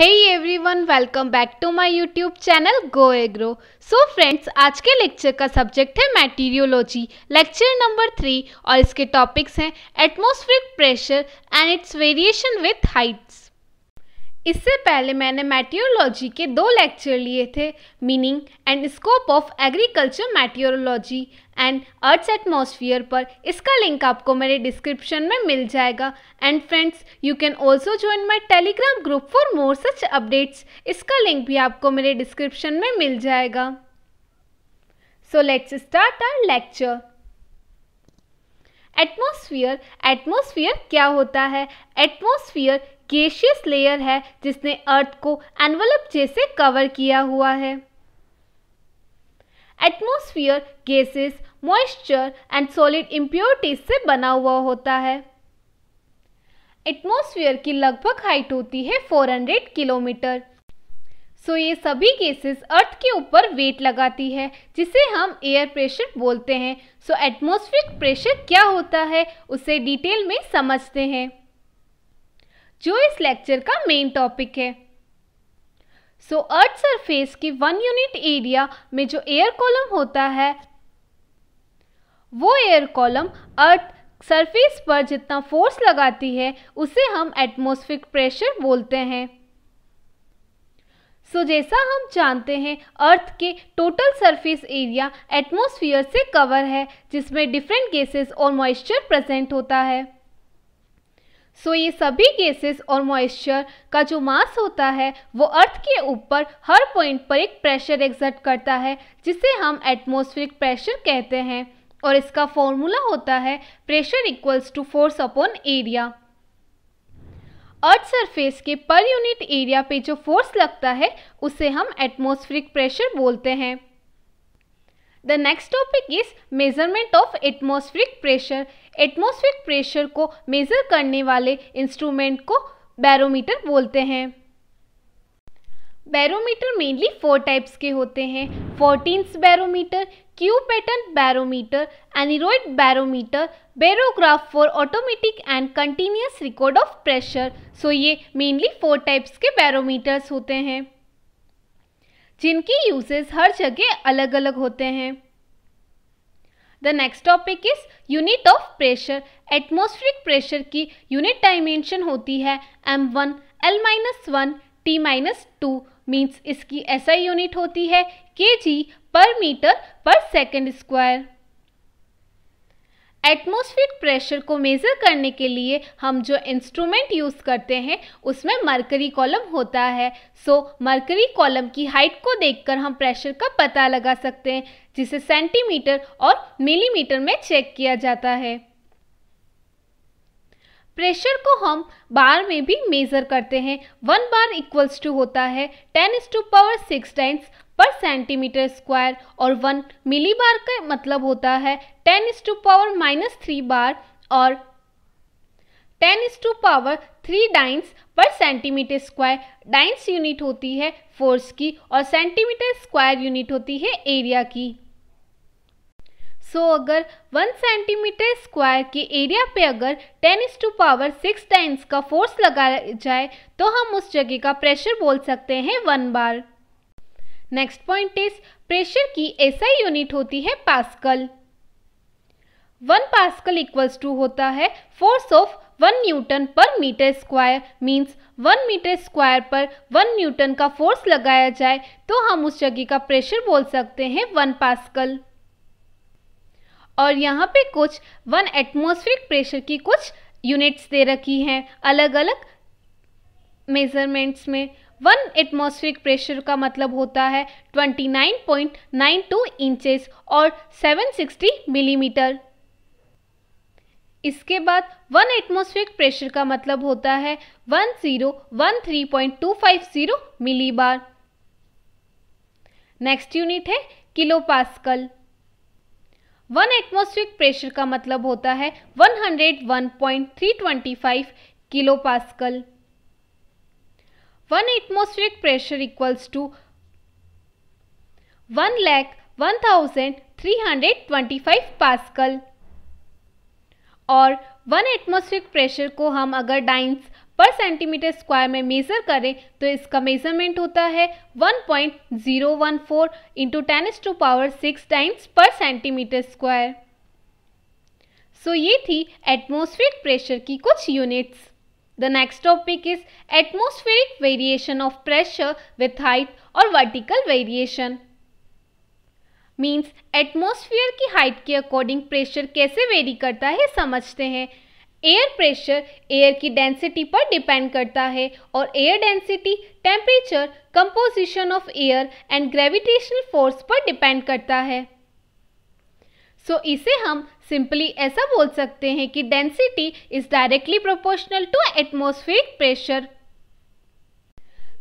Every everyone welcome back to my YouTube channel Go Agro so friends आज के lecture का subject है मैटीरियोलॉजी lecture number three और इसके टॉपिक्स हैं atmospheric pressure and its variation with heights इससे पहले मैंने मेटियोलॉजी के दो लेक्चर लिए थे meaning and scope of agriculture meteorology and earth atmosphere पर इसका लिंक आपको मेरे डिस्क्रिप्शन में मिल जाएगा and friends you can also join my Telegram group for more such updates इसका लिंक भी आपको मेरे डिस्क्रिप्शन में मिल जाएगा so let's start our lecture atmosphere atmosphere क्या होता है एटमोसफियर गेशियस लेयर है जिसने अर्थ को एनवलप जैसे कवर किया हुआ है atmosphere gases moisture and solid impurities से बना हुआ होता है एटमोसफियर की लगभग हाइट होती है 400 किलोमीटर सो ये सभी केसेस अर्थ के ऊपर वेट लगाती है जिसे हम एयर प्रेशर बोलते हैं सो एटमोस्फिक प्रेशर क्या होता है उसे डिटेल में समझते हैं जो इस लेक्चर का मेन टॉपिक है सो अर्थ सरफेस की वन यूनिट एरिया में जो एयर कॉलम होता है वो एयर कॉलम अर्थ सरफेस पर जितना फोर्स लगाती है उसे हम एटमोस्फिक प्रेशर बोलते हैं सो जैसा हम जानते हैं अर्थ के टोटल सरफेस एरिया एटमोसफियर से कवर है जिसमें डिफरेंट गैसेस और मॉइस्चर प्रेजेंट होता है सो so, ये सभी गैसेस और मॉइस्चर का जो मास होता है वो अर्थ के ऊपर हर पॉइंट पर एक प्रेशर एग्जर्ट करता है जिसे हम एटमॉस्फेरिक प्रेशर कहते हैं और इसका फॉर्मूला होता है pressure equals to force upon area earth surface के पर यूनिट एरिया पे जो फोर्स लगता है उसे हम एटमॉस्फेरिक प्रेशर बोलते हैं the next topic is measurement of atmospheric pressure atmospheric pressure को मेजर करने वाले इंस्ट्रूमेंट को बैरोमीटर बोलते हैं बैरोमीटर मेनली फोर टाइप्स के होते हैं Fortin's barometer Kew pattern barometer aneroid barometer barograph for automatic and continuous record of pressure so ये मेनली फोर टाइप्स के बैरोमीटर्स होते हैं जिनकी यूजेस हर जगह अलग अलग होते हैं the next topic is unit of pressure atmospheric pressure की यूनिट डायमेंशन होती है M one L minus one T minus two means इसकी ऐसा यूनिट होती है के जी per metre per second square atmospheric pressure को मेज़र करने के लिए हम जो इंस्ट्रूमेंट यूज़ करते हैं उसमें मरकरी कॉलम होता है सो मरकरी कॉलम की हाइट को देखकर हम प्रेशर का पता लगा सकते हैं जिसे सेंटीमीटर और मिलीमीटर में चेक किया जाता है प्रेशर को हम बार में भी मेज़र करते हैं वन बार इक्वल्स टू होता है ten is to power six times per centimetre square और वन मिली बार का मतलब होता है ten is to power minus three bar और ten is to power three dynes per centimetre square dynes unit होती है फोर्स की और सेंटीमीटर स्क्वायर यूनिट होती है एरिया की सो अगर वन सेंटीमीटर स्क्वायर के एरिया पे अगर ten is to power six times का फोर्स लगाया जाए तो हम उस जगह का प्रेशर बोल सकते हैं one bar next point is pressure की ऐसा यूनिट होती है pascal one pascal equals to होता है force of one newton per metre square means one metre square पर वन न्यूटन का फोर्स लगाया जाए तो हम उस जगह का प्रेशर बोल सकते हैं वन पास्कल और यहाँ पे कुछ वन एटमोसफिक प्रेशर की कुछ यूनिट्स दे रखी हैं अलग अलग मेज़रमेंट्स में वन एटमॉस्फेरिक प्रेशर का मतलब होता है 29.92 इंचेस और 760 मिलीमीटर इसके बाद वन एटमॉस्फेरिक प्रेशर का मतलब होता है 1013.250 मिलीबार नेक्स्ट यूनिट है kilo pascal one atmospheric pressure का मतलब होता है 101.325 kilo pascal one atmospheric pressure equals to one lakh one thousand three hundred twenty five pascal और वन एटमोस्फिक प्रेशर को हम अगर डाइंस पर सेंटीमीटर स्क्वायर में मेज़र करें तो इसका मेजरमेंट होता है 1.014 point zero one four into ten to power six times per centimetre square so ये थी एटमोस्फेरिक प्रेशर की कुछ units the next topic is atmospheric variation of pressure with height और वर्टिकल वेरिएशन मीन्स एटमोस्फियर की height के according pressure कैसे vary करता है समझते हैं एयर प्रेशर एयर की डेंसिटी पर डिपेंड करता है और air density temperature composition of air and gravitational force पर डिपेंड करता है सो so, इसे हम सिंपली ऐसा बोल सकते हैं कि density is directly proportional to atmospheric pressure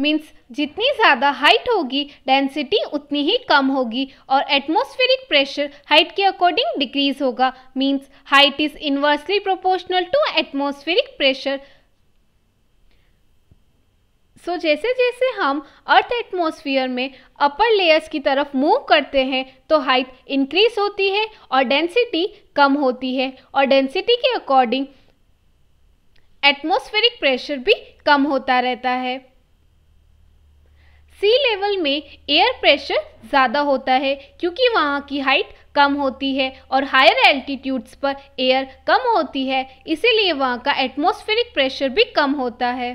means जितनी ज़्यादा हाइट होगी डेंसिटी उतनी ही कम होगी और एटमोस्फेरिक प्रेशर हाइट के अकॉर्डिंग डिक्रीज होगा means height is inversely proportional to atmospheric pressure so so, जैसे जैसे हम अर्थ एटमॉस्फेयर में अपर लेयर्स की तरफ मूव करते हैं तो हाइट इंक्रीज होती है और डेंसिटी कम होती है और डेंसिटी के अकॉर्डिंग एटमॉस्फेरिक प्रेशर भी कम होता रहता है सी लेवल में एयर प्रेशर ज़्यादा होता है क्योंकि वहाँ की हाइट कम होती है और हायर एल्टीट्यूड्स पर एयर कम होती है इसीलिए वहाँ का एटमॉस्फेरिक प्रेशर भी कम होता है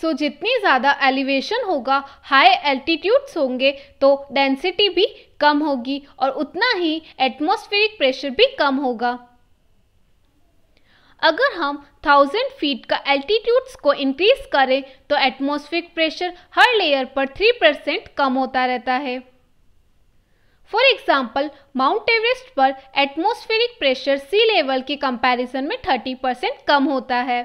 सो so, जितनी ज़्यादा एलिवेशन होगा हाई एल्टीट्यूड्स होंगे तो डेंसिटी भी कम होगी और उतना ही एटमॉस्फेरिक प्रेशर भी कम होगा अगर हम थाउजेंड फीट का एल्टीट्यूड्स को इंक्रीज करें तो एटमॉस्फेरिक प्रेशर हर लेयर पर थ्री परसेंट कम होता रहता है फॉर एग्जाम्पल माउंट एवरेस्ट पर एटमोस्फेरिक प्रेशर सी लेवल के कंपेरिजन में थर्टी परसेंट कम होता है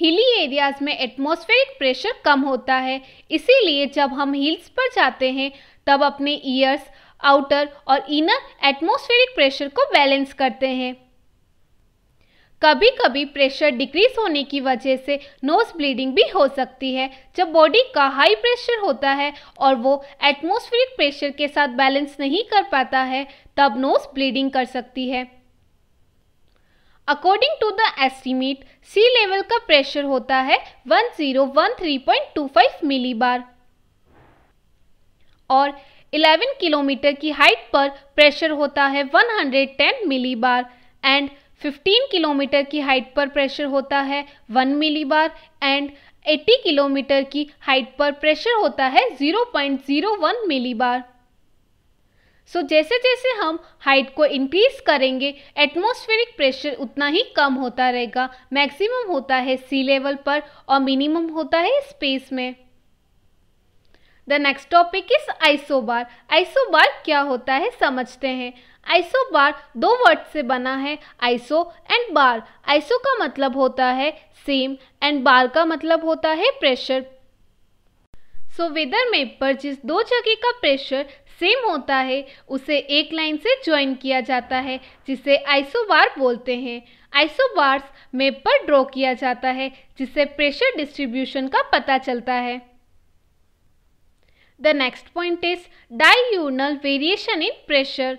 हिली एरियाज में एटमोस्फेरिक प्रेशर कम होता है इसीलिए जब हम हिल्स पर जाते हैं तब अपने ईयर्स आउटर और इनर एटमोस्फेरिक प्रेशर को बैलेंस करते हैं कभी कभी प्रेशर डिक्रीज होने की वजह से नोज़ ब्लीडिंग भी हो सकती है जब बॉडी का हाई प्रेशर होता है और वो एटमोस्फेरिक प्रेशर के साथ बैलेंस नहीं कर पाता है तब नोज़ ब्लीडिंग कर सकती है according to the estimate sea level का प्रेशर होता है 1013.25 मिलीबार और 11 किलोमीटर की हाइट पर प्रेशर होता है 110 मिलीबार एंड 15 किलोमीटर की हाइट पर प्रेशर होता है 1 मिलीबार एंड 80 किलोमीटर की हाइट पर प्रेशर होता है 0.01 मिलीबार सो so, जैसे जैसे हम हाइट को इंक्रीज करेंगे एटमॉस्फेरिक प्रेशर उतना ही कम होता रहेगा मैक्सिमम होता है सी लेवल पर और मिनिमम होता है स्पेस में the next topic is isobar isobar क्या होता है समझते हैं आइसो बार दो वर्ड से बना है आइसो एंड बार आइसो का मतलब होता है सेम एंड बार का मतलब होता है प्रेशर सो वेदर मैप पर जिस दो जगह का प्रेशर सेम होता है उसे एक लाइन से ज्वाइन किया जाता है जिसे आइसोबार बोलते हैं आइसोबार्स मैप पर ड्रॉ किया जाता है जिससे प्रेशर डिस्ट्रीब्यूशन का पता चलता है the next point is diurnal variation in pressure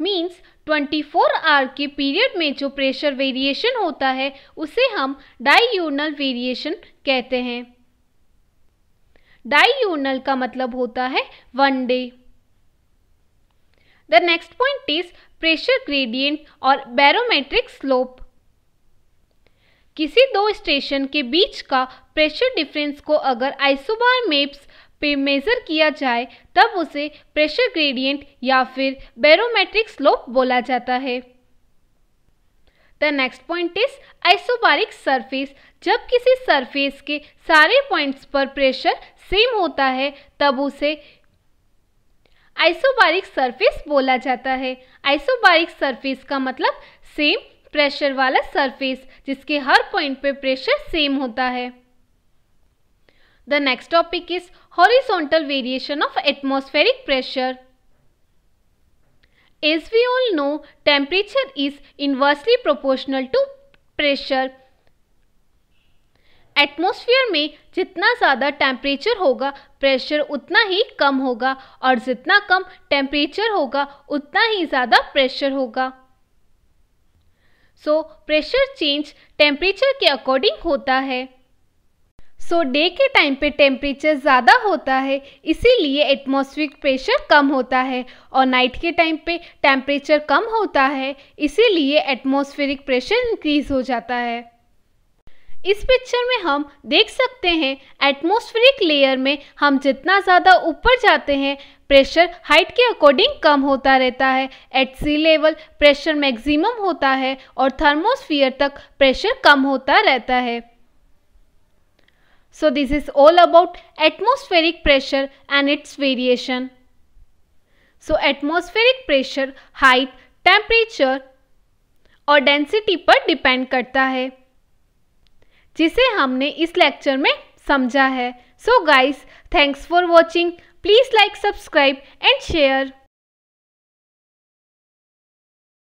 means 24 hour के पीरियड में जो प्रेशर वेरिएशन होता है उसे हम डाइयूनल वेरिएशन कहते हैं डाइयूनल का मतलब होता है one day the next point is pressure gradient और बैरोमेट्रिक स्लोप किसी दो स्टेशन के बीच का प्रेशर डिफरेंस को अगर आइसोबार मेप्स पे मेज़र किया जाए तब उसे प्रेशर ग्रेडियंट या फिर बैरोमेट्रिक स्लोप बोला जाता है the next point is isobaric surface जब किसी सरफेस के सारे पॉइंट्स पर प्रेशर सेम होता है तब उसे आइसोबारिक सरफेस बोला जाता है आइसोबारिक सरफेस का मतलब सेम प्रेशर वाला सरफेस जिसके हर पॉइंट पे प्रेशर सेम होता है The next topic is horizontal variation of atmospheric pressure. As we all know, temperature is inversely proportional to pressure. Atmosphere में जितना ज़्यादा टेम्परेचर होगा प्रेशर उतना ही कम होगा और जितना कम टेम्परेचर होगा उतना ही ज़्यादा प्रेशर होगा सो प्रेशर चेंज टेम्परेचर के अकॉर्डिंग होता है सो so, डे के टाइम पे टेम्परेचर ज़्यादा होता है इसीलिए एटमॉस्फेरिक प्रेशर कम होता है और नाइट के टाइम पे टेम्परेचर कम होता है इसीलिए एटमॉस्फेरिक प्रेशर इंक्रीज़ हो जाता है इस पिक्चर में हम देख सकते हैं एटमॉस्फेरिक लेयर में हम जितना ज़्यादा ऊपर जाते हैं प्रेशर हाइट के अकॉर्डिंग कम होता रहता है at sea level pressure maximum होता है और थर्मोस्फीयर तक प्रेशर कम होता रहता है So this is all about atmospheric pressure and its variation. So atmospheric pressure height, temperature और डेंसिटी पर डिपेंड करता है जिसे हमने इस लेक्चर में समझा है so guys thanks for watching please like subscribe and share